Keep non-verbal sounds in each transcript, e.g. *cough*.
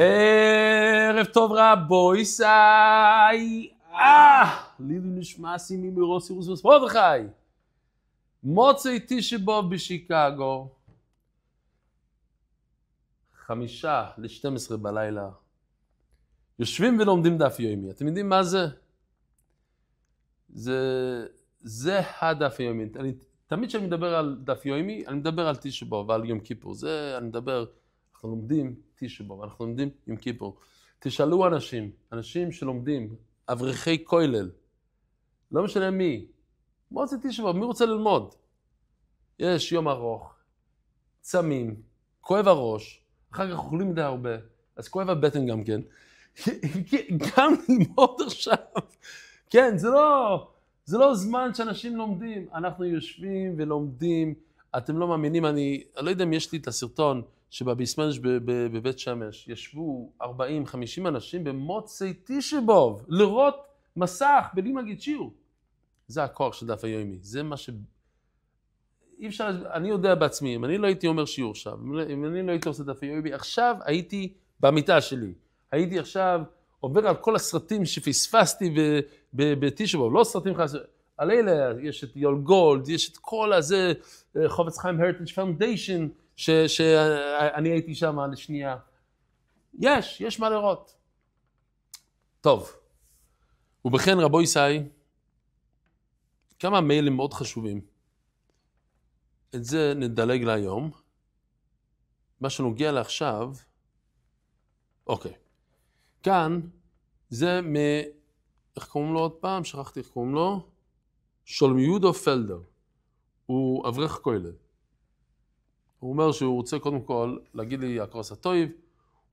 ערב טוב רבו בויסאי! אה, לילי נשמע סימי מרוס ירוס וספורדכי. מוצאי תשבו בשיקגו, חמישה לשתים עשרה בלילה, יושבים ולומדים דף יומי. אתם יודעים מה זה? זה, זה הדף יומי. אני, תמיד כשאני מדבר על דף יומי, אני מדבר על תשבו ועל יום כיפור. זה, אני מדבר... אנחנו לומדים תשבו, אנחנו לומדים עם כיפור. תשאלו אנשים, אנשים שלומדים, אברכי כולל, לא משנה מי, מה זה תשבו, מי רוצה ללמוד? יש יום ארוך, צמים, כואב הראש, אחר כך אוכלים די הרבה, אז כואב הבטן גם כן. *laughs* גם ללמוד עכשיו. כן, זה לא, זה לא זמן שאנשים לומדים. אנחנו יושבים ולומדים. אתם לא מאמינים, אני, אני לא יודע אם יש לי את הסרטון שבביסמנש בבית שמש ישבו 40-50 אנשים במוצאי תשבוב, לראות מסך בלי מגיד שיעור. זה הכוח של דף היומי, זה מה ש... אי אפשר, אני יודע בעצמי, אם אני לא הייתי אומר שיעור שם, אם לא- אני לא הייתי עושה דף היומי, עכשיו הייתי במיטה שלי. הייתי עכשיו עובר על כל הסרטים שפספסתי בתשבוב, לא סרטים חסרים. על אלה יש את יול גולד, יש את כל הזה, אה, חובץ חיים הריטג' פאונדיישן, שאני הייתי שם לשנייה. יש, יש מה לראות. טוב, ובכן רבו ישי, כמה מיילים מאוד חשובים. את זה נדלג להיום. מה שנוגע לעכשיו, אוקיי. כאן זה מ... איך קוראים לו עוד פעם? שכחתי איך קוראים לו. שולמיודו פלדר. הוא אברך כולל. הוא אומר שהוא רוצה קודם כל להגיד לי הכוס הטויב,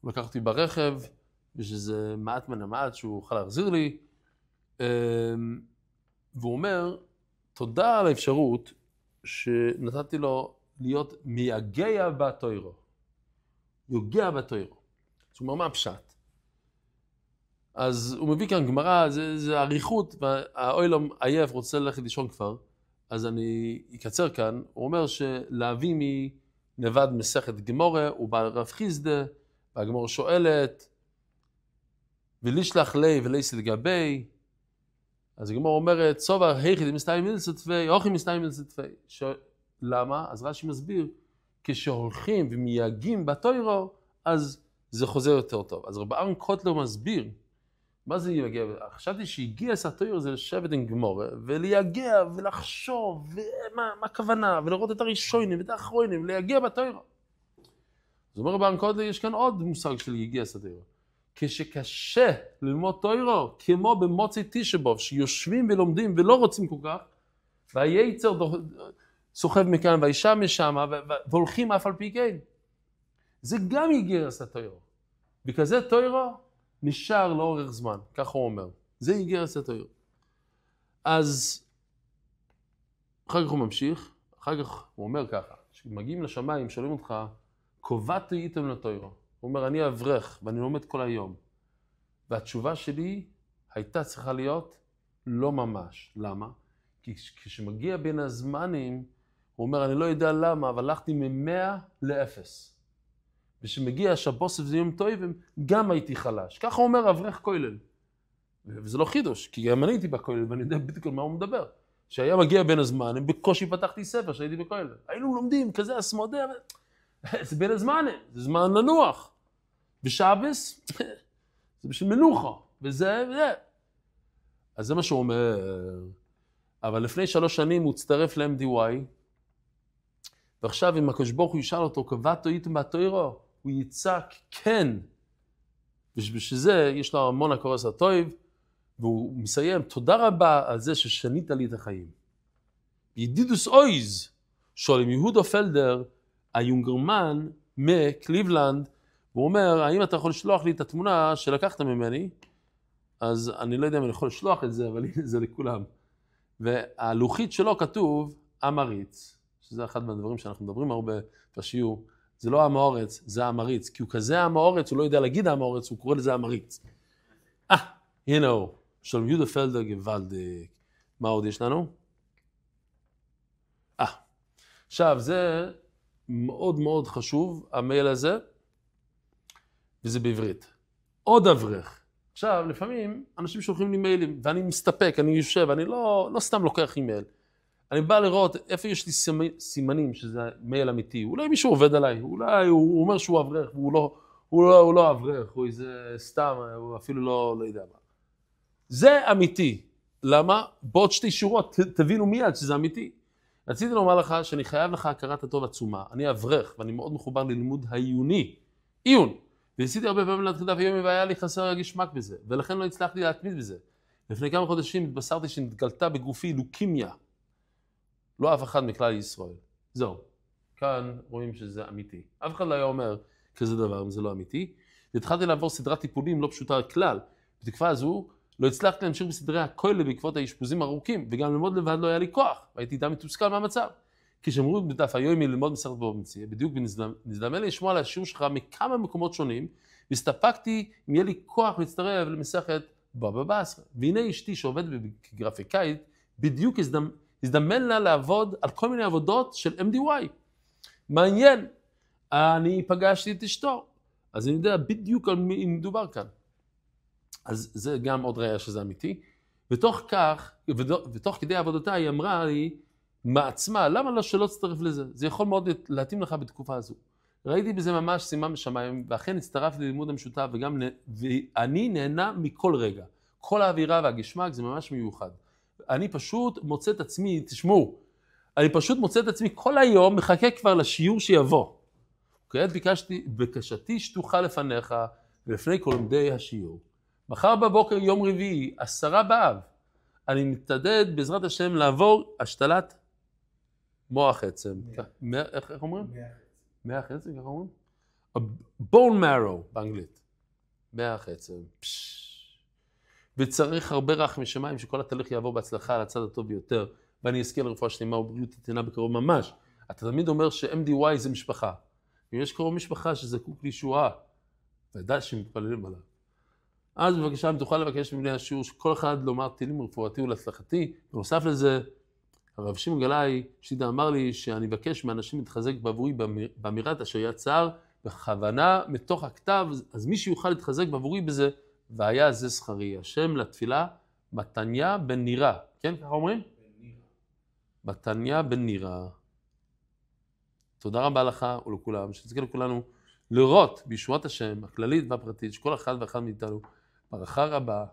הוא לקח אותי ברכב, ושזה מעט מן המעט שהוא יוכל להחזיר לי, אמ, והוא אומר, תודה על האפשרות שנתתי לו להיות מייגע בתוירו, יוגע בתוירו. אז הוא אומר, מה הפשט? אז הוא מביא כאן גמרא, זה, זה אריכות, והאוילום עייף רוצה ללכת לישון כבר, אז אני אקצר כאן, הוא אומר שלהביא מ... לבד מסכת גמורה הוא בא לרב חיסדה, והגמור שואלת, ולישלח לי ולייס לגבי, אז הגמור אומרת, צובר היכי דמסתיים מילסטווי, אוכי מסתיים מילסטווי. ש... למה? אז רש"י מסביר, כשהולכים ומייגים בתוירו, אז זה חוזר יותר טוב. אז רב ארם קוטלר מסביר מה זה יגיע? חשבתי שהגיע סאטיור זה לשבת עם גמורה, ולהגע ולחשוב, ומה הכוונה, ולראות את הראשונים ואת האחרונים, ולייגע בתויר. אז אומר ברן קודלי, יש כאן עוד מושג של יגיע סאטיור. כשקשה ללמוד תוירו, כמו במוצי תישבוב, שיושבים ולומדים ולא רוצים כל כך, והייצר סוחב מכאן, והאישה משם, והולכים אף על פי כן. זה גם יגיע סאטיור. וכזה תוירו, נשאר לאורך זמן, כך הוא אומר. זה איגרת שאת העיר. אז אחר כך הוא ממשיך, אחר כך הוא אומר ככה, כשמגיעים לשמיים, שואלים אותך, קובעת הייתם לתויר. הוא אומר, אני אברך ואני לומד כל היום. והתשובה שלי הייתה צריכה להיות לא ממש. למה? כי כשמגיע בין הזמנים, הוא אומר, אני לא יודע למה, אבל הלכתי ממאה לאפס. ושמגיע שבוסף זה יום טויבים, גם הייתי חלש. ככה אומר אברך כולל. וזה לא חידוש, כי גם אני הייתי בכולל ואני יודע בדיוק על מה הוא מדבר. כשהיה מגיע בין הזמן, הם בקושי פתחתי ספר כשהייתי בכולל. היינו לומדים כזה הסמודה, *laughs* זה בין הזמן, זה זמן לנוח. ושעבס, *laughs* זה בשביל מנוחה, וזה, וזה. אז זה מה שהוא אומר. אבל לפני שלוש שנים הוא הצטרף ל-MDY, ועכשיו אם הקדוש ברוך הוא ישאל אותו, קבעתו איתם בתוירו, הוא יצעק כן. בשביל זה יש לו המון הקורס הטוב, והוא מסיים, תודה רבה על זה ששנית לי את החיים. ידידוס אויז, שואלים יהודו פלדר, היונגרמן מקליבלנד, הוא אומר, האם אתה יכול לשלוח לי את התמונה שלקחת ממני? אז אני לא יודע אם אני יכול לשלוח את זה, אבל זה לכולם. והלוחית שלו כתוב, המריץ, שזה אחד מהדברים שאנחנו מדברים הרבה בשיעור. זה לא עם האורץ, זה המריץ. כי הוא כזה עם האורץ, הוא לא יודע להגיד עם האורץ, הוא קורא לזה המריץ. אה, הנה הוא, שלום יהודה פלדר גוואלדק. מה עוד יש לנו? אה, עכשיו זה מאוד מאוד חשוב, המייל הזה, וזה בעברית. עוד אברך. עכשיו, לפעמים אנשים שולחים לי מיילים, ואני מסתפק, אני יושב, אני לא, לא סתם לוקח אימייל. אני בא לראות איפה יש לי סימנים שזה מייל אמיתי. אולי מישהו עובד עליי, אולי הוא אומר שהוא אברך, והוא לא, הוא לא, הוא לא אברך, הוא איזה סתם, הוא אפילו לא, לא יודע מה. זה אמיתי. למה? בעוד שתי שורות ת, תבינו מיד שזה אמיתי. רציתי לומר לך שאני חייב לך הכרת הטוב עצומה. אני אברך ואני מאוד מחובר ללימוד העיוני. עיון. וניסיתי הרבה פעמים להתחיל דף יומי והיה לי חסר רגיש מק בזה, ולכן לא הצלחתי להתמיד בזה. לפני כמה חודשים התבשרתי שנתגלתה בגופי לוקימיה, לא אף אחד מכלל ישראל. זהו. כאן רואים שזה אמיתי. אף אחד לא היה אומר כזה דבר אם זה לא אמיתי. והתחלתי לעבור סדרת טיפולים לא פשוטה כלל. בתקווה הזו לא הצלחתי להמשיך בסדרי הכולל בעקבות האשפוזים הארוכים, וגם ללמוד לבד לא היה לי כוח, והייתי די מתוסכל מהמצב. כשאמרו בדף היומי ללמוד מסכת באומציה, בדיוק נזדמה לי לשמוע על השיעור שלך מכמה מקומות שונים, והסתפקתי אם יהיה לי כוח להצטרף למסכת בבא בסרה. והנה אשתי שעובדת כגרפיקאית, בדיוק הזדמן... הזדמן לה לעבוד על כל מיני עבודות של MDY. מעניין, אני פגשתי את אשתו, אז אני יודע בדיוק על מי מדובר כאן. אז זה גם עוד ראייה שזה אמיתי. ותוך כך, ותוך כדי עבודתה היא אמרה לי, מעצמה, למה לא שלא תצטרף לזה? זה יכול מאוד להתאים לך בתקופה הזו. ראיתי בזה ממש סימן משמיים, ואכן הצטרפתי ללימוד המשותף, וגם, ואני נהנה מכל רגע. כל האווירה והגשמק זה ממש מיוחד. אני פשוט מוצא את עצמי, תשמעו, אני פשוט מוצא את עצמי כל היום מחכה כבר לשיעור שיבוא. כעת אוקיי? ביקשתי, בקשתי שטוחה לפניך ולפני כל עומדי השיעור. מחר בבוקר יום רביעי, עשרה באב, אני מתעדד בעזרת השם לעבור השתלת מוח עצם. איך, אומרים? מאה. מח עצם, איך אומרים? bone marrow באנגלית. מח עצם. פשש. וצריך הרבה רחמי שמיים שכל התהליך יעבור בהצלחה על הצד הטוב ביותר, ואני אזכיר לרפואה שלמה ובריאות איתנה בקרוב ממש. אתה תמיד אומר ש-MDY זה משפחה. אם יש קרוב משפחה שזקוק לישועה, ודאי שמתפללים עליו. אז בבקשה, אם תוכל לבקש מבני השיעור שכל אחד לומר תהילים רפואתי ולהצלחתי. בנוסף לזה, הרב שמעון גלאי, שידה אמר לי שאני מבקש מאנשים להתחזק בעבורי באמירת אשר יצר, בכוונה מתוך הכתב, אז מי שיוכל להתחזק בעבורי בזה, והיה זה זכרי, השם לתפילה, מתניה בן נירה. כן, ככה אומרים? מתניה בן נירה. תודה רבה לך ולכולם, שתזכה לכולנו לראות בישועת השם הכללית והפרטית, שכל אחד ואחד מאיתנו, ברכה רבה,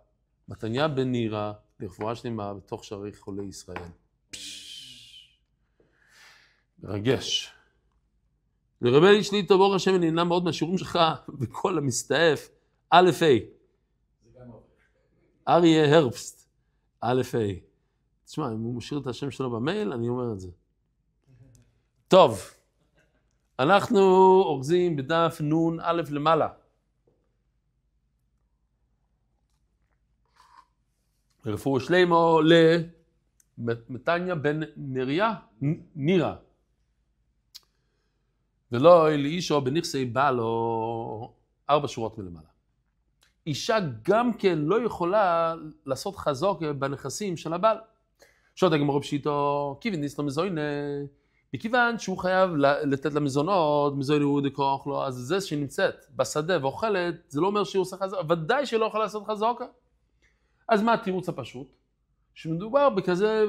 מתניה בן נירה, לרפואה שלמה בתוך שערי חולי ישראל. מרגש. לרבי שלי ברוך השם אני נהנה מאוד מהשיעורים שלך, *laughs* וכל המסתעף, א' ה'. אריה הרפסט, א' ה'. תשמע, אם הוא משאיר את השם שלו במייל, אני אומר את זה. טוב, אנחנו אורזים בדף נ"א למעלה. רפואה שלמה למתניה בן נריה, נירה. ולא לאישו בנכסי בעלו ארבע שורות מלמעלה. אישה גם כן לא יכולה לעשות חזוק בנכסים של הבעל. שעוד הגמרא פשיטו, כיוון ניס מזוינה, מכיוון שהוא חייב לתת לה מזונות, מזוינה הוא דקוח לו, אז זה שהיא נמצאת בשדה ואוכלת, זה לא אומר שהיא עושה חזוק, ודאי שהיא לא יכולה לעשות חזוק. אז מה התירוץ הפשוט? שמדובר בכזה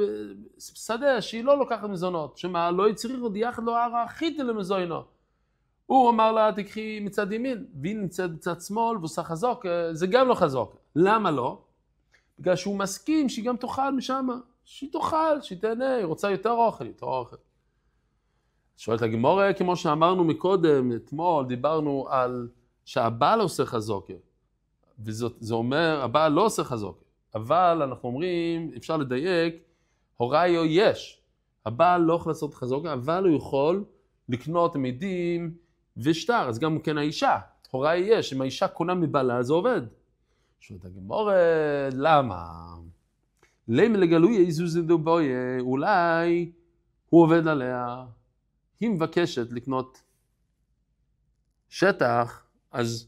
אה, שדה שהיא לא לוקחת מזונות, שמה לא הצריך עוד יחד לא ערא חיתא למזוינו. הוא אמר לה, תקחי מצד ימין, והיא נמצאת בצד שמאל ועושה חזוק, אה, זה גם לא חזוק. למה לא? בגלל שהוא מסכים שהיא גם תאכל משם, שהיא תאכל, שהיא תהנה, היא רוצה יותר אוכל, יותר אוכל. שואלת הגמורה, כמו שאמרנו מקודם, אתמול דיברנו על שהבעל עושה חזוק, וזה אומר, הבעל לא עושה חזוק, אבל אנחנו אומרים, אפשר לדייק, הוריו יש. הבעל לא יכול לעשות חזוק, אבל הוא יכול לקנות מדים, ושטר, אז גם כן האישה, הוראה יש, אם האישה קונה מבעלה זה עובד. שואלת הגמור, למה? לימה לגלוי איזוז דובויה, אולי הוא עובד עליה. היא מבקשת לקנות שטח, אז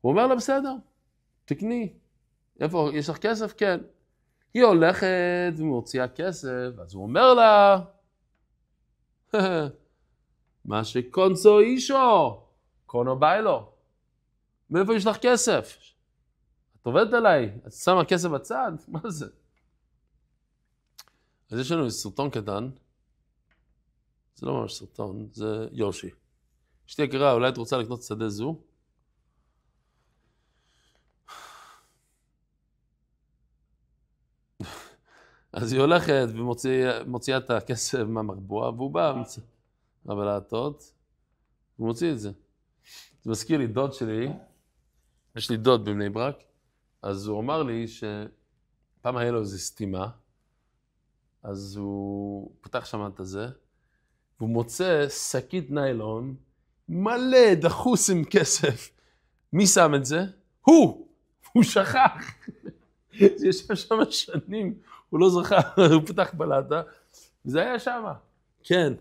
הוא אומר לה, בסדר, תקני. איפה, יש לך כסף? כן. היא הולכת ומוציאה כסף, אז הוא אומר לה, מה שקונסו אישו, קונו ביילו. מאיפה יש לך כסף? את עובדת עליי, את שמה כסף בצד? *laughs* מה זה? אז יש לנו סרטון קטן, זה לא ממש סרטון, זה יושי. אשתי יקרה, אולי את רוצה לקנות שדה זו? *laughs* אז היא הולכת ומוציאה את הכסף מהמרבוע, והוא בא... לבלטות, הוא מוציא את זה. זה מזכיר לי, דוד שלי, יש לי דוד בבני ברק, אז הוא אמר לי שפעם היה לו איזו סתימה, אז הוא פתח שם את הזה, והוא מוצא שקית ניילון מלא, דחוס עם כסף. מי שם את זה? הוא! הוא שכח. *laughs* זה ישב שם שנים, הוא לא זכר, *laughs* הוא פתח בלטה, וזה היה שמה. כן,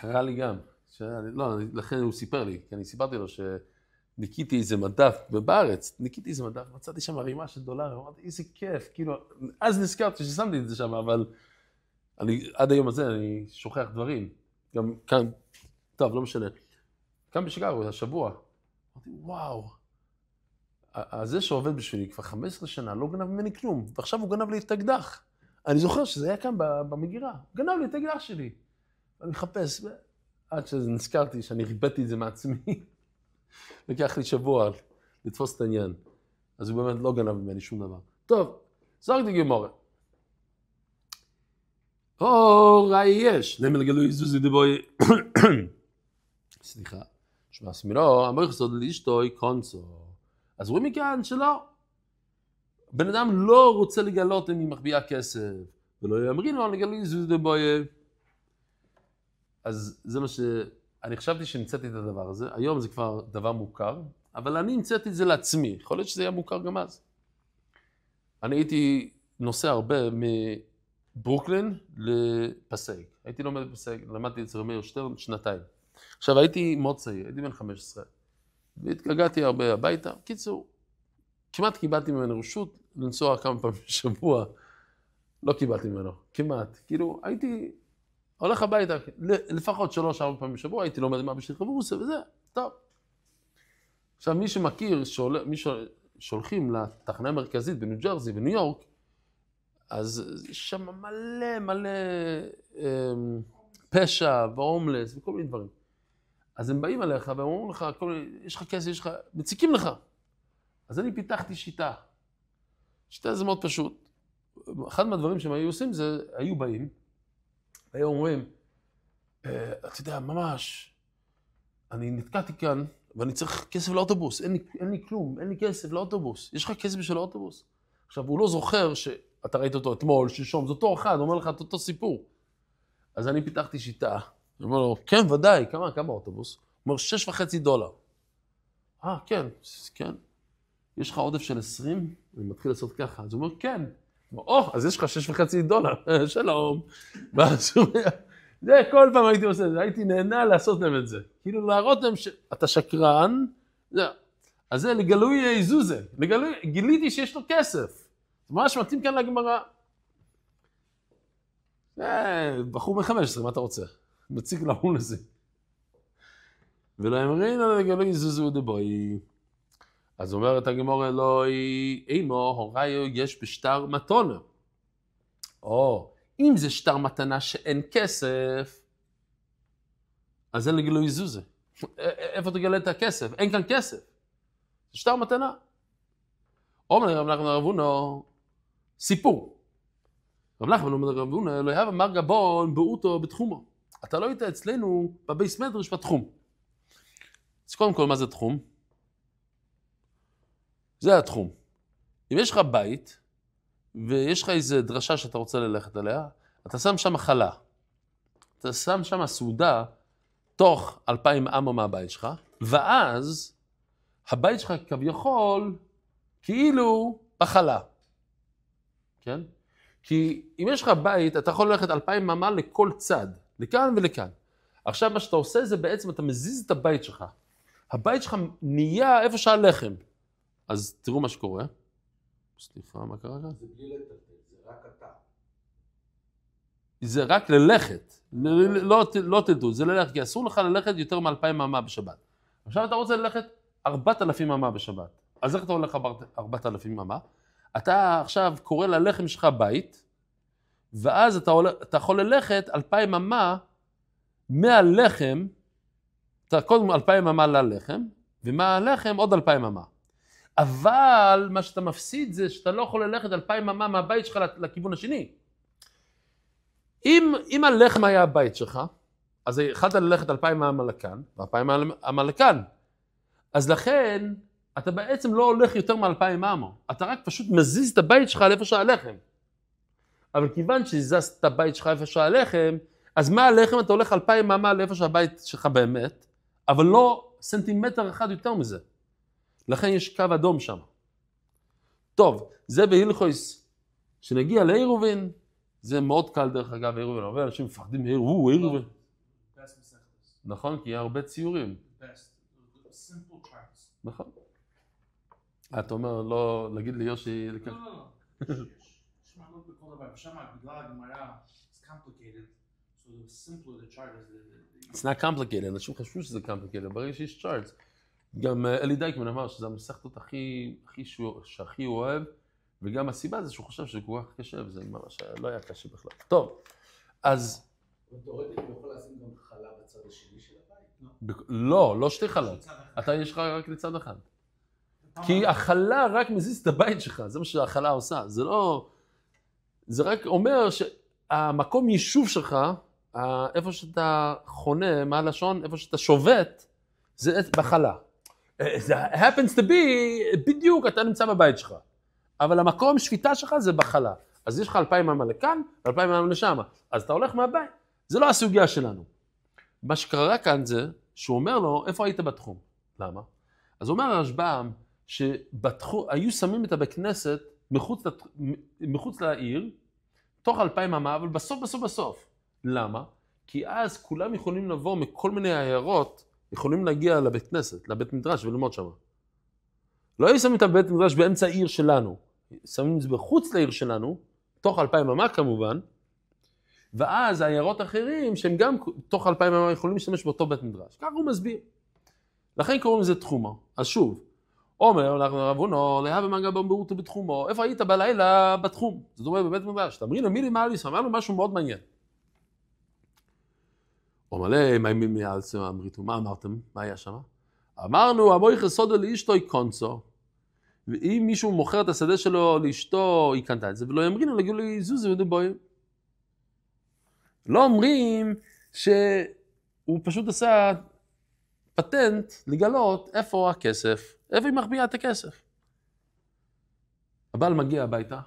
קרה לי גם. שאני, לא, אני, לכן הוא סיפר לי, כי אני סיפרתי לו שניקיתי איזה מדף בארץ, ניקיתי איזה מדף, מצאתי שם רימה של דולר, אמרתי, איזה כיף, כאילו, אז נזכרתי ששמתי את זה שם, אבל אני, עד היום הזה אני שוכח דברים. גם כאן, טוב, לא משנה. כאן בשיקגו, השבוע, אמרתי, וואו, זה שעובד בשבילי כבר 15 שנה לא גנב ממני כלום, ועכשיו הוא גנב לי את האקדח. אני זוכר שזה היה כאן במגירה, גנב לי את האקדח שלי. ואני מחפש, עד שנזכרתי שאני ריבדתי את זה מעצמי. *laughs* לקח לי שבוע לתפוס את העניין. אז הוא באמת לא גנב ממני שום דבר. טוב, זרקתי גמורה. אור יש, נמל גלוי זוזי דבוי. *coughs* סליחה. שמע סמירו, המויך סוד לאשתוי קונסו. אז רואים מכאן שלא. בן אדם לא רוצה לגלות אם היא מחביאה כסף, ולא יאמרינו לגלוי זוזי דבוי. אז זה מה ש... אני חשבתי שהמצאתי את הדבר הזה, היום זה כבר דבר מוכר, אבל אני המצאתי את זה לעצמי, יכול להיות שזה היה מוכר גם אז. אני הייתי נוסע הרבה מברוקלין לפסאי. הייתי לומד בפסאי, למדתי אצל מאיר שטרן שנתיים. עכשיו הייתי מאוד צעיר, הייתי בן 15, והתגעגעתי הרבה הביתה. קיצור, כמעט קיבלתי ממנו רשות לנסוע כמה פעמים בשבוע, לא קיבלתי ממנו, כמעט. כאילו, הייתי הולך הביתה, לפחות שלוש-ארבע פעמים בשבוע, הייתי לומד עם אבא שלי חברוסיה וזה, טוב. עכשיו, מי שמכיר, שול, מי שהולכים לתחנה המרכזית בניו ג'רזי, בניו יורק, אז יש שם מלא מלא אה, פשע והומלס וכל מיני דברים. אז הם באים אליך והם אומרים לך, כל, יש לך כסף, יש לך, מציקים לך. אז אני פיתחתי שיטה. שיטה זה מאוד פשוט. אחד מהדברים שהם היו עושים זה, היו באים, היו אומרים, אה, אתה יודע, ממש, אני נתקעתי כאן, ואני צריך כסף לאוטובוס, אין לי, אין לי כלום, אין לי כסף לאוטובוס. יש לך כסף בשביל האוטובוס? עכשיו, הוא לא זוכר שאתה ראית אותו אתמול, שלשום, זה אותו אחד, אומר לך את אותו סיפור. אז אני פיתחתי שיטה, אני אומר לו, כן, ודאי, כמה, כמה אוטובוס? הוא אומר, שש וחצי דולר. אה, כן, כן. יש לך עודף של עשרים? אני מתחיל לעשות ככה. אז הוא אומר, כן. או, אז יש לך שש וחצי דולר, *laughs* שלום. *laughs* זה, כל פעם הייתי עושה את זה, הייתי נהנה לעשות להם את זה. כאילו להראות להם שאתה שקרן, זה. אז זה לגלוי איזוזה, לגלוי, גיליתי שיש לו כסף. ממש מתאים כאן לגמרא. בחור בן 15, מה אתה רוצה? מציג להון לזה. ולאמרינו לגלוי זוזו דבוי. אז אומרת הגמור לא, אלוהי, אימו, הוריו יש בשטר מתונה. או, אם זה שטר מתנה שאין כסף, אז אין לגילוי זוזה. איפה תגלה את הכסף? אין כאן כסף. זה שטר מתנה. אומר רב נחמן הרב אונו, סיפור. רב נחמן אומר רב אלוהי לא אבא מר גבון באותו בתחומו. אתה לא היית אצלנו בבייס מדרש בתחום. אז קודם כל, מה זה תחום? זה התחום. אם יש לך בית, ויש לך איזו דרשה שאתה רוצה ללכת עליה, אתה שם שם חלה. אתה שם שם סעודה תוך אלפיים אמה מהבית שלך, ואז הבית שלך כביכול כאילו בחלה. כן? כי אם יש לך בית, אתה יכול ללכת אלפיים אמה לכל צד, לכאן ולכאן. עכשיו, מה שאתה עושה זה בעצם, אתה מזיז את הבית שלך. הבית שלך נהיה איפה שהלחם. אז תראו מה שקורה. סליחה, מה קרה כאן? זה בלי לטלטל, זה רק אתה. זה רק ללכת, לא, לא תדעו, זה ללכת, כי אסור לך ללכת יותר מ-2,000 אמה בשבת. עכשיו אתה רוצה ללכת 4,000 אמה בשבת. אז איך אתה הולך 4,000 אמה? אתה עכשיו קורא ללחם שלך בית, ואז אתה, הולך, אתה יכול ללכת 2,000 אמה מהלחם, אתה קודם 2,000 אמה ללחם, ומהלחם עוד 2,000 אמה. אבל מה שאתה מפסיד זה שאתה לא יכול ללכת אלפיים אמה מהבית שלך לכיוון השני. אם, אם הלחם היה הבית שלך, אז יכלת ללכת אלפיים אמה לכאן, ואלפיים אמה לכאן. אז לכן, אתה בעצם לא הולך יותר מאלפיים אמה. אתה רק פשוט מזיז את הבית שלך לאיפה שהלחם. אבל כיוון שזזת את הבית שלך איפה שהלחם, אז מהלחם אתה הולך אלפיים אמה לאיפה שהבית שלך באמת, אבל לא סנטימטר אחד יותר מזה. לכן יש קו אדום שם. טוב, זה בהילכויס. כשנגיע לעירובין, זה מאוד קל דרך אגב, עירובין. הרבה אנשים מפחדים מעירובין. הוא עירובין. נכון, כי יהיה הרבה ציורים. נכון. אתה אומר, לא, להגיד לי יושי... לא, לא, לא. לא. יש מעלות בכל דבר. שם בגלל הגמרא, it's complicated, so the simpler the chart is... It's אנשים חשבו שזה complicated, ברגע שיש צ'ארטס. גם אה, אלי דייקמן אמר שזה המסכתות הכי, הכי שהוא, שהכי הוא אוהב, וגם הסיבה זה שהוא חושב שזה כל כך קשה, וזה ממש אה, לא היה קשה בכלל. טוב, אז... לא? לא? לא, שתי חלות. אתה יש לך רק לצד אחד. כי החלה רק מזיז את הבית שלך, זה מה שהחלה עושה. זה לא... זה רק אומר שהמקום יישוב שלך, איפה שאתה חונה, מה הלשון, איפה שאתה שובת, זה בחלה. זה happens to be, בדיוק אתה נמצא בבית שלך. אבל המקום שפיטה שלך זה בחלה. אז יש לך אלפיים אמה לכאן אלפיים אמה לשם. אז אתה הולך מהבית. זה לא הסוגיה שלנו. מה שקרה כאן זה שהוא אומר לו, איפה היית בתחום? למה? אז אומר הרשב"ם, שהיו שמים את הבית כנסת מחוץ, לת... מחוץ לעיר, תוך אלפיים אמה, אבל בסוף בסוף בסוף. למה? כי אז כולם יכולים לבוא מכל מיני עיירות יכולים להגיע לבית כנסת, לבית מדרש וללמוד שם. לא היו שמים את הבית מדרש באמצע העיר שלנו, שמים את זה בחוץ לעיר שלנו, תוך אלפיים אמה כמובן, ואז העיירות אחרים, שהם גם תוך אלפיים אמה יכולים להשתמש באותו בית מדרש. ככה הוא מסביר. לכן קוראים לזה תחומה. אז שוב, עומר, אנחנו לך רבונו, להווה מנגה במבורותו בתחומו, איפה היית בלילה בתחום? זאת אומרת בבית מדרש. תאמרי מילי מעליס, אמרנו משהו מאוד מעניין. הוא מלא, מה אמרתם? מה היה שם? אמרנו, המויך סודו לאשתוי קונסו. ואם מישהו מוכר את השדה שלו לאשתו, היא קנתה את זה, ולא יאמרינו לגילוי זוזו ודבויים. לא אומרים שהוא פשוט עשה פטנט לגלות איפה הכסף, איפה היא מחביאה את הכסף. הבעל מגיע הביתה, הוא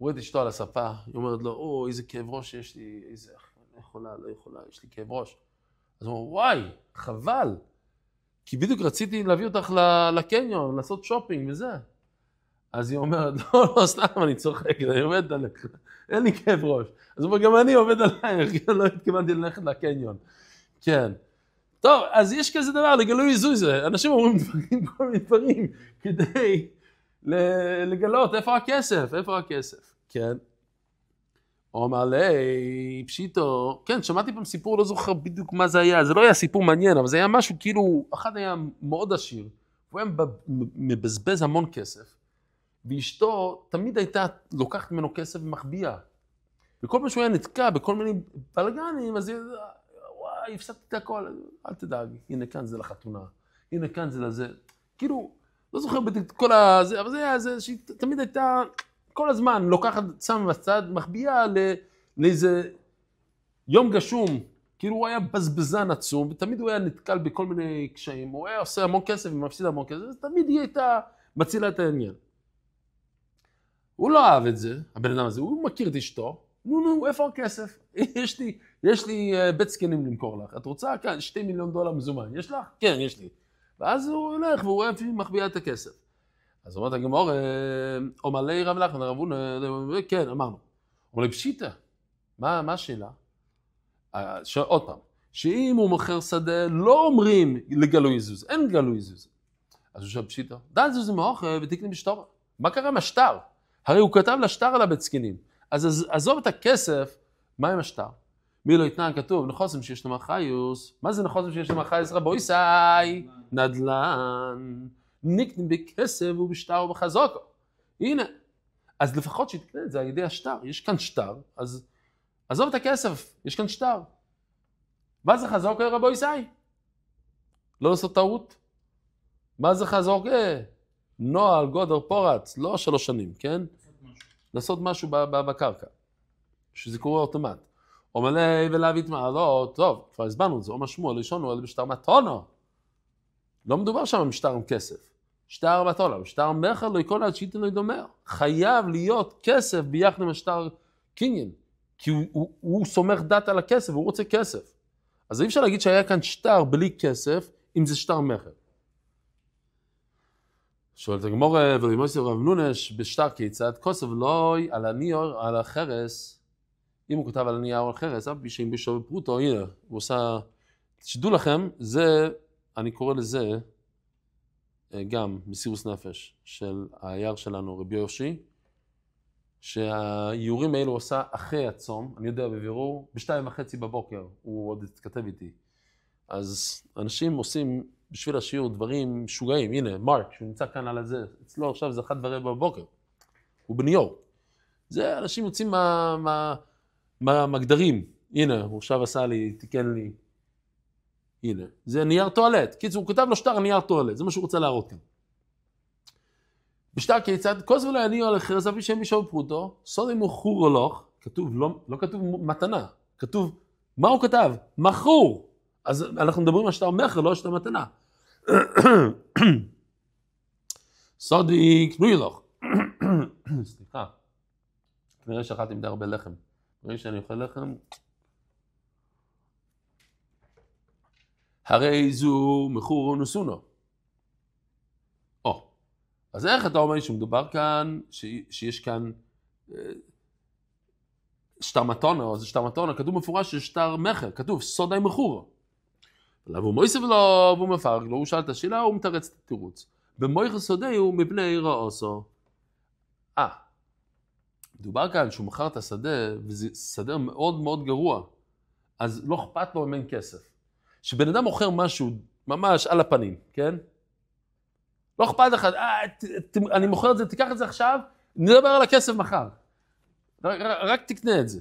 רואה את אשתו על הספה, היא אומרת לו, או, איזה כאב ראש יש לי, איזה... יכולה, לא יכולה, יש לי כאב ראש. אז הוא אומר, וואי, חבל, כי בדיוק רציתי להביא אותך לקניון, לעשות שופינג וזה. אז היא אומרת, *laughs* לא, לא, סתם, אני צוחק, אני עובד עליך, אין לי כאב ראש. אז הוא אומר, גם אני עובד עלייך, *laughs* לא התכוונתי ללכת לקניון. כן. טוב, אז יש כזה דבר לגלוי זה. אנשים אומרים דברים, כל מיני דברים, כדי לגלות איפה הכסף, איפה הכסף, כן. לי, פשיטו, כן, שמעתי פעם סיפור, לא זוכר בדיוק מה זה היה, זה לא היה סיפור מעניין, אבל זה היה משהו כאילו, אחד היה מאוד עשיר, הוא היה מבזבז המון כסף, ואשתו תמיד הייתה לוקחת ממנו כסף ומחביאה. וכל פעם שהוא היה נתקע בכל מיני בלגנים, אז היא, וואי, הפסדתי את הכל, אל תדאג, הנה כאן זה לחתונה, הנה כאן זה לזה. כאילו, לא זוכר בדיוק את כל ה... אבל זה היה, זה שהיא תמיד הייתה... כל הזמן לוקחת, שמה בצד, מחביאה לאיזה יום גשום. כאילו הוא היה בזבזן עצום, ותמיד הוא היה נתקל בכל מיני קשיים. הוא היה עושה המון כסף ומפסיד המון כסף, אז תמיד היא הייתה מצילה את העניין. הוא לא אהב את זה, הבן אדם הזה, הוא מכיר את אשתו, נו נו, איפה הכסף? *laughs* יש לי, יש לי אה, בית זקנים למכור לך. את רוצה? כאן, שתי מיליון דולר מזומן. יש לך? כן, יש לי. ואז הוא הולך והוא רואה מחביאה את הכסף. אז אומרת הגמור, עמלי רב נחמן, הרב הונא, כן, אמרנו. אומר לי, פשיטא, מה השאלה? אה, עוד פעם, שאם הוא מוכר שדה, לא אומרים לגלוי זוז, אין גלוי זוז. אז הוא שואל פשיטא, דן זוז מאוכל ותקנה בשטר. מה קרה עם השטר? הרי הוא כתב לשטר על הבית זקנים. אז עזוב את הכסף, מה עם השטר? מי לא יתנן כתוב, נחוסם שיש להם חיוס. מה זה נחוסם שיש להם חיוס? רבו ישי, נדל"ן. נקנה בכסף ובשטר ובחזוקו. הנה. אז לפחות שיתקנה את זה על ידי השטר. יש כאן שטר, אז עזוב את הכסף, יש כאן שטר. מה זה חזוקו אה, רבו ישי? לא לעשות טעות. מה זה חזוקו? אה? נוהל גודר פורץ, לא שלוש שנים, כן? לעשות משהו בקרקע, שזה קורה אוטומט. אומר לה ולהביא את מעלות, לא, טוב, כבר הסברנו את זה, אומר שמואל, ראשון הוא אלה בשטר מתונו. לא מדובר שם במשטר עם כסף. שטר בת עולם, שטר מכר לא יקול עד שאיתן לא ידומר. חייב להיות כסף ביחד עם השטר קניין, כי הוא, הוא, הוא סומך דת על הכסף, הוא רוצה כסף. אז אי אפשר להגיד שהיה כאן שטר בלי כסף, אם זה שטר מכר. שואלת הגמור ורבי מויסי רב נונש בשטר כיצד כוסף לא על הניאור על החרס אם הוא כותב על הנייר על חרס אף פי שאם בשווה פרוטו הנה הוא עושה תשדעו לכם זה אני קורא לזה אה, גם מסירוס נפש של היער שלנו, רבי יושי, שהאיורים האלו הוא עשה אחרי הצום, אני יודע בבירור, בשתיים וחצי בבוקר, הוא עוד התכתב איתי. אז אנשים עושים בשביל השיעור דברים משוגעים. הנה, מרק, שהוא נמצא כאן על הזה, אצלו עכשיו זה אחת ורבע בבוקר. הוא בניו יורק. זה, אנשים יוצאים מהמגדרים. מה, מה, מה הנה, הוא עכשיו עשה לי, תיקן לי. הנה, זה נייר טואלט. קיצור, הוא כותב לו שטר נייר טואלט, זה מה שהוא רוצה להראות כאן. בשטר כיצד, כל זמן אני הולך חרס אבי שם משום פרוטו, סוד אם הוא חור או לא, כתוב, לא, לא כתוב מתנה, כתוב, מה הוא כתב? מכור. אז אנחנו מדברים על שטר מכר, לא על שטר מתנה. סודי קנוי קנוילוך. סליחה, כנראה שאכלתי מדי הרבה לחם. רואים שאני אוכל לחם, הרי זו מכורו נסונו. או, אז איך אתה אומר שמדובר כאן, ש, שיש כאן אה, שטרמטונה, או זה שטרמטונה, כתוב מפורש ששטר מכר, כתוב סודי מכורו. לבוא מויסב לו, והוא מפרק לו, הוא שאל את השאלה, הוא מתרץ את התירוץ. במויכס מבני עיר האוסו. אה, מדובר כאן שהוא מכר את השדה, וזה שדה מאוד מאוד גרוע, אז לא אכפת לו אם אין כסף. שבן אדם מוכר משהו ממש על הפנים, כן? לא אכפת לך, אה, אני מוכר את זה, תיקח את זה עכשיו, נדבר על הכסף מחר. רק, רק רק תקנה את זה.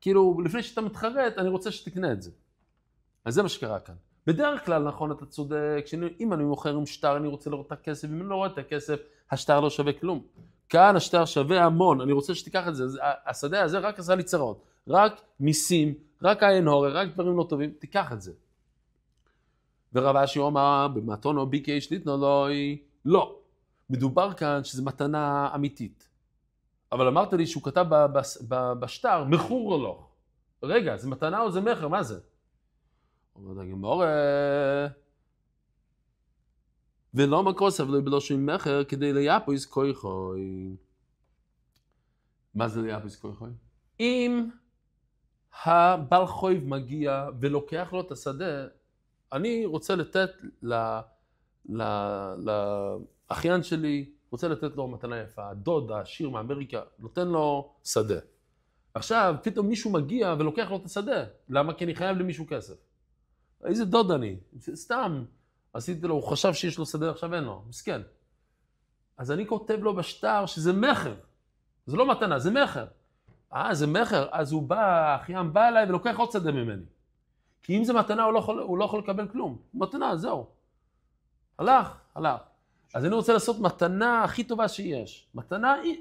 כאילו, לפני שאתה מתחרט, אני רוצה שתקנה את זה. אז זה מה שקרה כאן. בדרך כלל, נכון, אתה צודק, שאני, אם אני מוכר עם שטר, אני רוצה לראות את הכסף, אם אני לא רואה את הכסף, השטר לא שווה כלום. כאן השטר שווה המון, אני רוצה שתיקח את זה. השדה הזה רק עשה לי צרות. רק מיסים, רק עין הורה, רק דברים לא טובים, תיקח את זה. ורב אשי אומר, במתונו ביקש ניתנו לו, לא. מדובר כאן שזו מתנה אמיתית. אבל אמרת לי שהוא כתב בשטר, מכור או לא. רגע, זה מתנה או זה מכר, מה זה? אומרת הגמורה, ולא מקוס אבל בלא שום מכר כדי ליאפויס ליפויס חוי. מה זה ליאפויס ליפויס חוי? אם הבעל חויב מגיע ולוקח לו את השדה, אני רוצה לתת לאחיין שלי, רוצה לתת לו מתנה יפה, הדוד העשיר מאמריקה, נותן לו שדה. עכשיו, פתאום מישהו מגיע ולוקח לו את השדה. למה? כי אני חייב למישהו כסף. איזה דוד אני? סתם. עשיתי לו, הוא חשב שיש לו שדה, עכשיו אין לו, מסכן. אז אני כותב לו בשטר שזה מכר. זה לא מתנה, זה מכר. אה, זה מכר? אז הוא בא, האחיין בא אליי ולוקח עוד שדה ממני. כי אם זה מתנה הוא לא יכול, הוא לא יכול לקבל כלום. מתנה, זהו. הלך, הלך. אז אני רוצה לעשות מתנה הכי טובה שיש. מתנה היא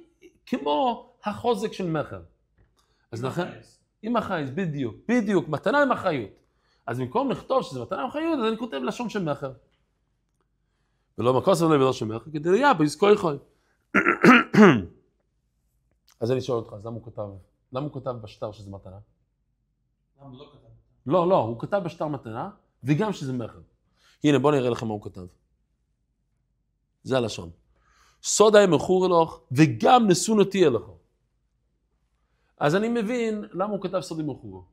כמו החוזק של מכר. אז לכן, עם החייס, בדיוק, בדיוק, מתנה עם אחריות. אז במקום לכתוב שזה מתנה עם אחריות, אז אני כותב לשון של מכר. ולא מכוס ולא בלא של מכר, כדי ליה בעסקו יכול. *coughs* אז אני שואל אותך, אז למה הוא כותב, למה הוא כותב בשטר שזה מתנה? למה הוא לא כתב? לא, לא, הוא כתב בשטר מתנה, וגם שזה מכר. הנה, בואו נראה לכם מה הוא כתב. זה הלשון. סודה מכור אלוך, וגם נשון אותי אלוך. אז אני מבין למה הוא כתב סודי ימכור.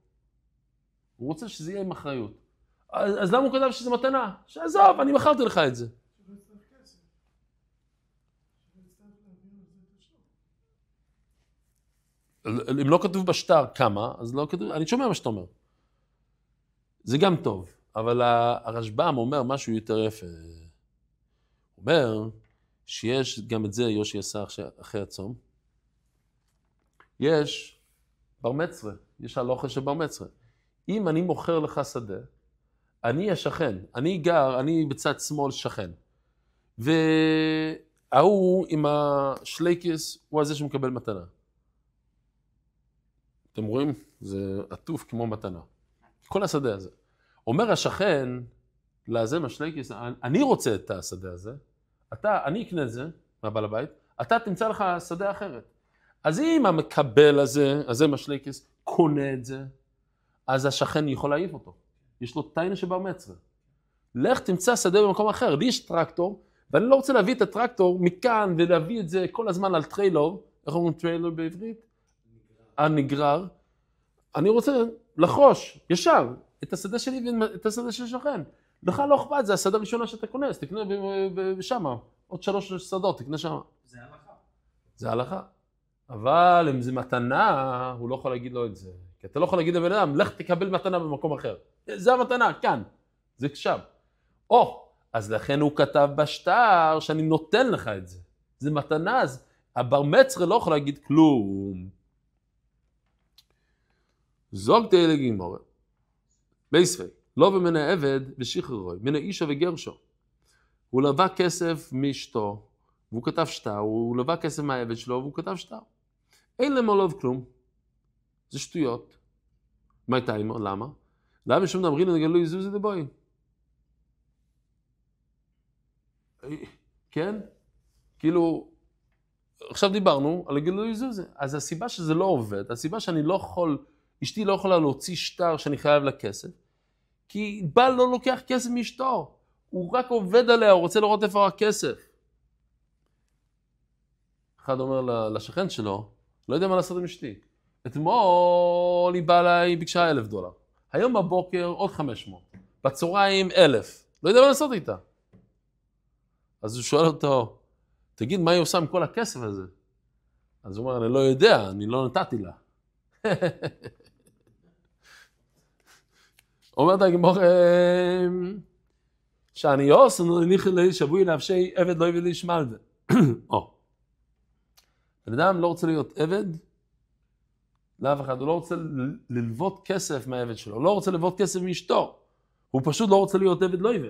הוא רוצה שזה יהיה עם אחריות. אז, אז למה הוא כתב שזה מתנה? שעזוב, אני מכרתי לך את זה. אם לא כתוב בשטר כמה, אז לא כתוב, אני שומע מה שאתה אומר. זה גם טוב, אבל הרשב"ם אומר משהו יותר יפה. הוא אומר שיש, גם את זה יושי עשה אחרי הצום, יש בר מצרה, יש הלוכה של בר מצרה. אם אני מוכר לך שדה, אני השכן, אני גר, אני בצד שמאל שכן. וההוא עם השלייקס, הוא הזה שמקבל מתנה. אתם רואים? זה עטוף כמו מתנה. כל השדה הזה. אומר השכן לזה משליקיס, אני רוצה את השדה הזה, אתה, אני אקנה את זה מהבעל הבית, אתה תמצא לך שדה אחרת. אז אם המקבל הזה, הזה משליקיס, קונה את זה, אז השכן יכול להעיף אותו. יש לו טיינה שבא מצווה. לך תמצא שדה במקום אחר, לי יש טרקטור, ואני לא רוצה להביא את הטרקטור מכאן ולהביא את זה כל הזמן על טריילר, איך אומרים טריילר בעברית? הנגרר. אני רוצה לחרוש ישר את השדה שלי ואת השדה של שכן. לך לא אכפת, זה השדה הראשונה שאתה קונה, אז תקנה שמה. עוד שלוש שדות, תקנה שמה. זה הלכה. זה הלכה. אבל אם זה מתנה, הוא לא יכול להגיד לו את זה. כי אתה לא יכול להגיד לבן אדם, לך תקבל מתנה במקום אחר. זה המתנה, כאן. זה שם. או, אז לכן הוא כתב בשטר שאני נותן לך את זה. זה מתנה, אז הבר מצרי לא יכול להגיד כלום. זוג תהיה גימורה. בייספי, לא ומן העבד ושחררוי, מן האישה וגרשו. הוא לבא כסף מאשתו, והוא כתב שטר, הוא לבא כסף מהעבד שלו, והוא כתב שטר. אין למולוב כלום. זה שטויות. מה הייתה אימו? למה? למה שום דאמרין לגלוי זוזי דבוי? כן? כאילו, עכשיו דיברנו על גילוי זוזי. אז הסיבה שזה לא עובד, הסיבה שאני לא יכול אשתי לא יכולה להוציא שטר שאני חייב לה כסף, כי בעל לא לוקח כסף מאשתו, הוא רק עובד עליה, הוא רוצה לראות איפה הכסף. אחד אומר לשכן שלו, לא יודע מה לעשות עם אשתי. אתמול היא באה אליי, היא ביקשה אלף דולר. היום בבוקר עוד חמש מאות. בצהריים אלף. לא יודע מה לעשות איתה. אז הוא שואל אותו, תגיד, מה היא עושה עם כל הכסף הזה? אז הוא אומר, אני לא יודע, אני לא נתתי לה. *laughs* אומרת הגמור, אמ, שאני עושה נליך לי שבוי נפשי עבד לא הביא לי שמלווה. *clears throat* או. בן אדם לא רוצה להיות עבד לאף אחד, הוא לא רוצה ללוות כסף מהעבד שלו, לא רוצה ללוות כסף מאשתו, הוא פשוט לא רוצה להיות עבד לא לויבה,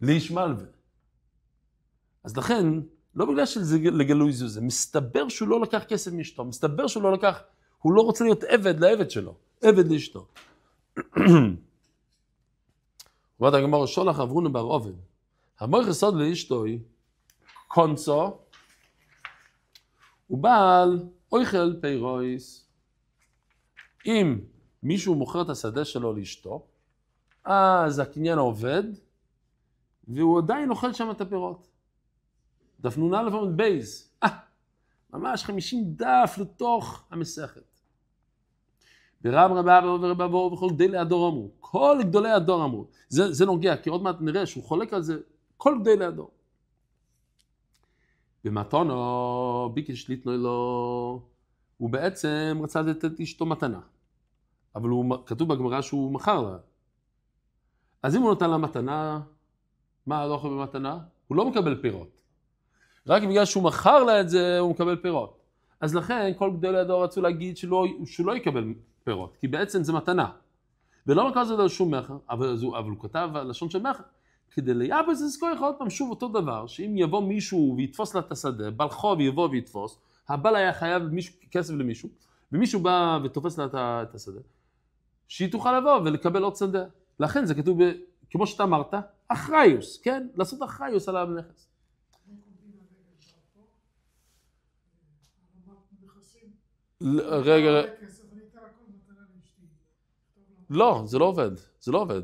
לישמלווה. אז לכן, לא בגלל שזה לגלוי זו זה, מסתבר שהוא לא לקח כסף מאשתו, מסתבר שהוא לא לקח, הוא לא רוצה להיות עבד לעבד שלו, עבד לאשתו. *coughs* אומרת הגמור, שולח עברונו בר אובן. המורך יסוד לאשתוי, קונצו, הוא בעל אויכל פיירויס. אם מישהו מוכר את השדה שלו לאשתו, אז הקניין עובד, והוא עדיין אוכל שם את הפירות. דף נ"א עמוד בייז. אה, ממש חמישים דף לתוך המסכת. ורב רבה ורבה אבו וכל גדולי הדור אמרו. כל גדולי הדור אמרו. זה, זה נוגע, כי עוד מעט נראה שהוא חולק על זה, כל גדולי הדור. ומתונו ביקש ליטלו לו, הוא בעצם רצה לתת אשתו מתנה. אבל הוא, כתוב בגמרא שהוא מכר לה. אז אם הוא נותן לה מתנה, מה הלוכה במתנה? הוא לא מקבל פירות. רק בגלל שהוא מכר לה את זה, הוא מקבל פירות. אז לכן כל גדולי הדור רצו להגיד שלא, לא יקבל פירות, כי בעצם זה מתנה. ולא מקור זה על שום מכר, אבל, אבל הוא כתב על לשון של מכר. כדי ליאבר זה זכור יכול עוד פעם שוב אותו דבר, שאם יבוא מישהו ויתפוס לה את השדה, בעל חוב יבוא ויתפוס, הבעל היה חייב מישהו, כסף למישהו, ומישהו בא ותופס לה את השדה, שהיא תוכל לבוא ולקבל עוד שדה. לכן זה כתוב, כמו שאתה אמרת, אחריוס, כן? לעשות אחריוס על הנכס. רגע. לא, זה לא עובד, זה לא עובד.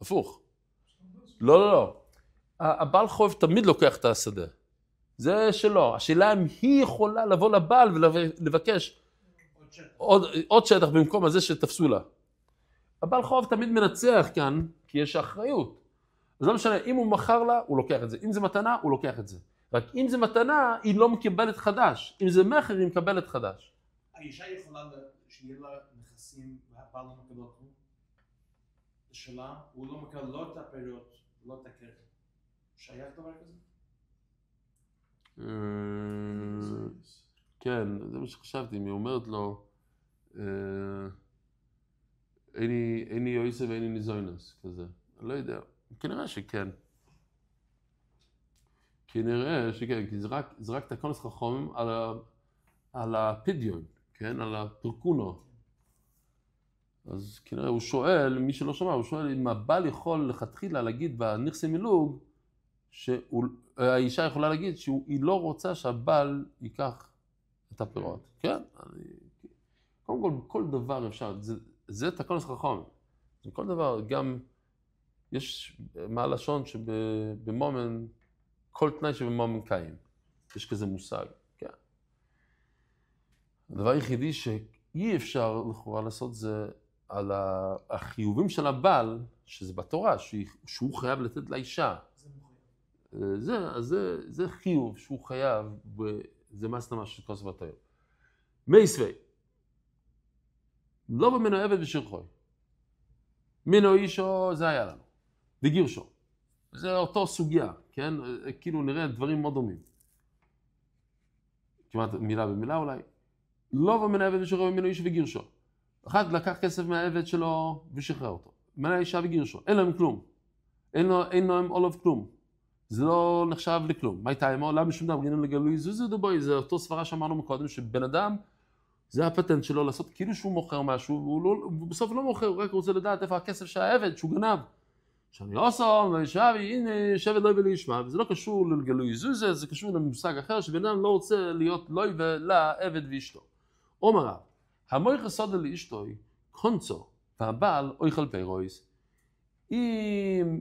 הפוך. לא, לא, לא. הבעל חוב תמיד לוקח את השדה. זה שלא. השאלה אם היא יכולה לבוא לבעל ולבקש עוד, עוד שטח במקום הזה שתפסו לה. הבעל חוב תמיד מנצח כאן, כי יש אחריות. אז לא משנה, אם הוא מכר לה, הוא לוקח את זה. אם זה מתנה, הוא לוקח את זה. רק אם זה מתנה, היא לא מקבלת חדש. אם זה מכר, היא מקבלת חדש. האישה יכולה שיהיה לה נכסים והבעל לא מקבל כלום. השאלה, הוא לא מקבל לא את הפירות, לא את הקרן. שייך דבר כזה? אה, כן, זה מה שחשבתי, היא אומרת לו, אה, איני יויסה ואיני ניזוינס, כזה. לא יודע, כנראה שכן. כנראה שכן, כי זרקת קונס חכומים על, ה, על הפדיון, כן? על הפרקונו, אז כנראה כן, הוא שואל, מי שלא שמע, הוא שואל אם הבעל יכול לכתחילה להגיד בנכסי מילוג, שהאישה יכולה להגיד שהיא לא רוצה שהבעל ייקח את הפירות. כן, אני... קודם כל, בכל דבר אפשר, זה, זה תקנוס חכם. בכל דבר, גם יש מה לשון שבמומן, כל תנאי שבמומן קיים. יש כזה מושג, כן. הדבר היחידי שאי אפשר לכאורה לעשות זה על החיובים של הבעל, שזה בתורה, שהוא חייב לתת לאישה. זה, אה, זה, זה חיוב שהוא חייב, וזה זה מסתמה של כוס ותאיר. סווי. לא במנו עבד ושרחוי. מינו אישו זה היה לנו, וגירשו. זה אותו סוגיה, כן? אה, אה, כאילו נראה דברים מאוד דומים. כמעט מילה במילה אולי. לא במנו עבד ושרחוי, מינו אישו וגירשו. אחד לקח כסף מהעבד שלו ושחרר אותו. מנה אישה וגירשו, אין להם כלום. אין, לו, אין להם אולוב כלום. זה לא נחשב לכלום. מה הייתה אמור? למה שום דבר גינו לגלוי? זוזו דבוי, זה אותו סברה שאמרנו מקודם, שבן אדם, זה הפטנט שלו לעשות כאילו שהוא מוכר משהו, והוא לא, בסוף לא מוכר, הוא רק רוצה לדעת איפה הכסף של העבד שהוא גנב. שאני לא עושה, וישבי, הנה, שבט לוי ישמע, וזה לא קשור לגלוי זוזה, זה קשור למושג אחר, שבן אדם לא רוצה להיות לא לוי לעבד ואשתו. עומר רב, המויך סודה לאשתוי, קונצו, והבעל אוכל פיירויס. אם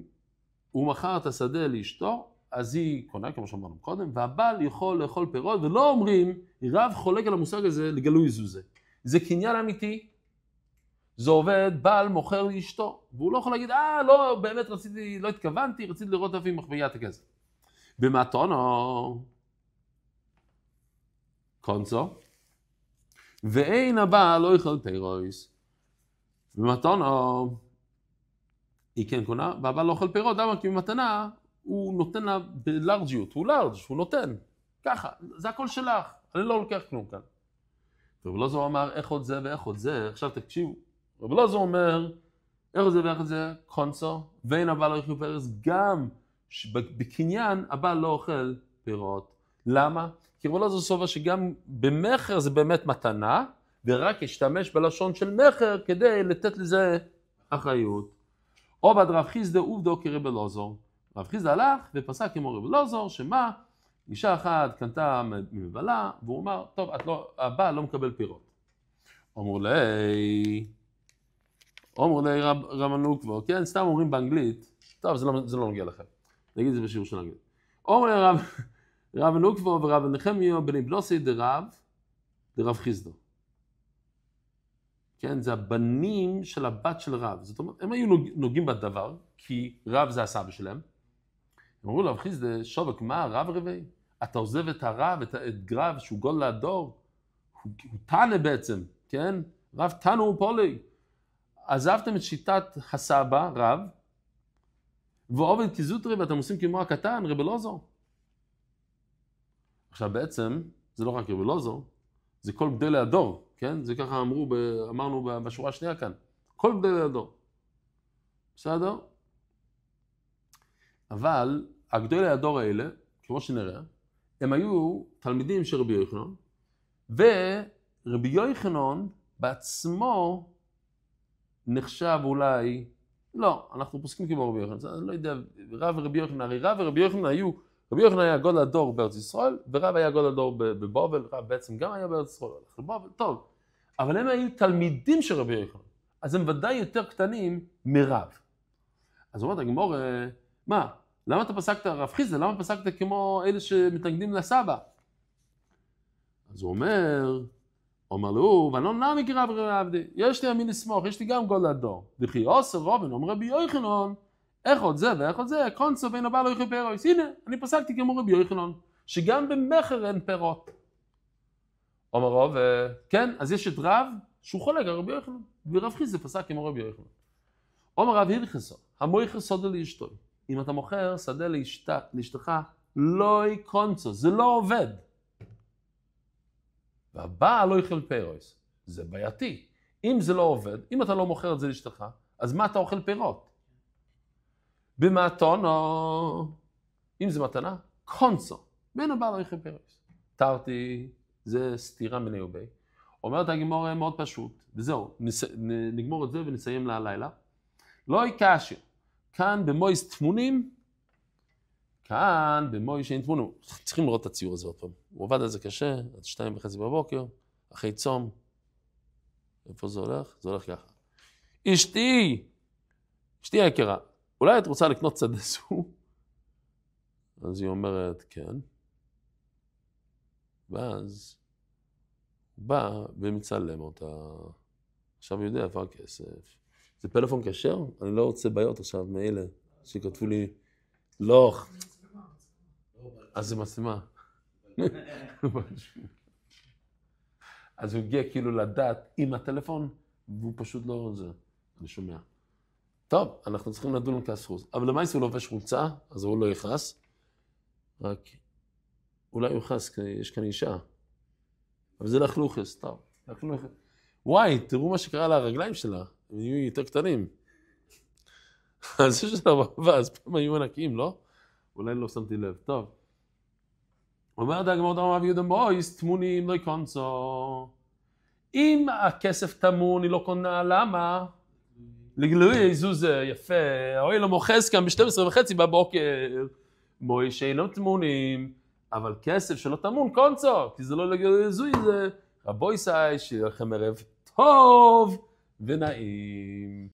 הוא מכר את השדה לאשתו, אז היא קונה, כמו שאמרנו קודם, והבעל יכול לאכול פירות, ולא אומרים, רב חולק על המושג הזה לגלוי זוזה. זה קניין אמיתי, זה עובד, בעל מוכר לאשתו, והוא לא יכול להגיד, אה, לא, באמת רציתי, לא התכוונתי, רציתי לראות אף היא מחביאה את הכסף. במתונו, קונצו, ואין הבעל לא יאכל פירוס. במתונו, היא כן קונה, והבעל לא אוכל פירות, למה? כי במתנה הוא נותן לה בלארג'יות, הוא לארג', הוא נותן, ככה, זה הכל שלך, אני לא לוקח כלום כאן. רב לוזור אמר איך עוד זה ואיך עוד זה, עכשיו תקשיבו, רב לוזור אומר איך עוד זה ואיך עוד זה, קונסו, ואין הבעל לא, לא אוכל פירות, גם בקניין הבעל לא אוכל פירות. למה? כי רב אלעזר סובר שגם במכר זה באמת מתנה, ורק השתמש בלשון של מכר כדי לתת לזה אחריות. עובד רב חיסדא עובדו כרב אלעזר. רב חיסדא הלך ופסק כמו רב אלעזר, שמה? אישה אחת קנתה מבלה, והוא אמר, טוב, לא, הבעל לא מקבל פירות. אמרו לי, אמרו לי רב, רב הנוקבו, כן, סתם אומרים באנגלית, טוב, זה לא, זה לא נוגע לכם, נגיד את זה בשיעור של אנגלית. אמרו לי רב... רב נוקבו ורב נחמיו בני בנוסי דרב, דרב חיסדו. כן, זה הבנים של הבת של רב. זאת אומרת, הם היו נוגעים בדבר, כי רב זה הסבא שלהם. הם אמרו לרב חיסדה, שובק, מה, רב רבי? אתה עוזב את הרב, את, גרב, שהוא גול להדור? הוא, הוא תנא בעצם, כן? רב תנא הוא פולי. עזבתם את שיטת הסבא, רב, ועובד כזוטרי ואתם עושים כמו הקטן, רבי לוזור. עכשיו בעצם, זה לא רק רבי זה כל גדלי הדור, כן? זה ככה אמרו, ב, אמרנו בשורה השנייה כאן. כל גדלי הדור. בסדר? אבל הגדולי הדור האלה, כמו שנראה, הם היו תלמידים של רבי יוחנן, ורבי יוחנן בעצמו נחשב אולי, לא, אנחנו פוסקים כמו רבי יוחנן, אני לא יודע, רב ורבי יוחנן, הרי רב ורבי יוחנן היו רבי יוחנן היה גול הדור בארץ ישראל, ורב היה גול הדור בבובל, רב בעצם גם היה בארץ ישראל, הלך לבובל, טוב. אבל הם היו תלמידים של רבי יוחנן, אז הם ודאי יותר קטנים מרב. אז אומרת הגמור, מה, למה אתה פסקת, רב חיסדה, למה פסקת כמו אלה שמתנגדים לסבא? אז הוא אומר, אומר לו, ואני לא מכירה רב עבדי, יש לי על מי לסמוך, יש לי גם גול הדור. וכי עושר רובן, אומר רבי יוחנן, איך עוד זה ואיך עוד זה, קונסו ואינו בא לא יחי פירויס. הנה, אני פסקתי כמו רבי יוחנון, שגם במכר אין פירות. אומר רוב, אה, כן, אז יש את רב שהוא חולק על רבי יוחנון, ורב חיסא פסק כמו רבי יוחנון. אומר רב הירחסו, המויכר סודו לאשתו. אם אתה מוכר שדה לאשת, לאשתך, לא קונסו, זה לא עובד. והבעל לא יאכל פירויס, זה בעייתי. אם זה לא עובד, אם אתה לא מוכר את זה לאשתך, אז מה אתה אוכל פירות? במתונו, אם זה מתנה, קונסו, בין הבעל רכב פרס. תרתי, זה סתירה מני ובי. אומרת הגמור אה, מאוד פשוט, וזהו, נס... נגמור את זה ונסיים להלילה. לא יקשר, כאן במויס תמונים, כאן במויס אין תמונים. צריכים לראות את הציור הזה עוד פעם. הוא עובד על זה קשה, עד שתיים וחצי בבוקר, אחרי צום. איפה זה הולך? זה הולך ככה. אשתי, אשתי היקרה, אולי את רוצה לקנות שדה זו? אז היא אומרת, כן. ואז בא ומצלם אותה. עכשיו יודע איפה הכסף. זה פלאפון כשר? אני לא רוצה בעיות עכשיו מאלה שכתבו לי, לא. אז זה מצלמה. אז *laughs* הוא הגיע כאילו לדעת עם הטלפון, והוא פשוט לא זה. אני שומע. טוב, אנחנו צריכים לדון כעס חוץ. אבל למעשה הוא לובש חולצה, אז הוא לא יכעס, רק אולי הוא יכעס, כי יש כאן אישה. אבל זה לחלוכס, טוב. לחלוכס. וואי, תראו מה שקרה לרגליים שלה, הם יהיו יותר קטנים. *laughs* אז יש לה בעבר, אז פעם היו ענקים, לא? אולי לא שמתי לב. טוב. אומרת הגמור דרום אבי יהודה מויס, תמוני לא יקונסו. אם הכסף טמון, היא לא קונה, למה? לגילוי איזוז אה, יפה, אוי לא מוכס כאן ב-12 וחצי בבוקר. מוישה לא טמונים, אבל כסף שלא טמון קונצו, כי זה לא לגילוי איזוי, זה רבוי סי, שיהיה לכם ערב טוב ונעים.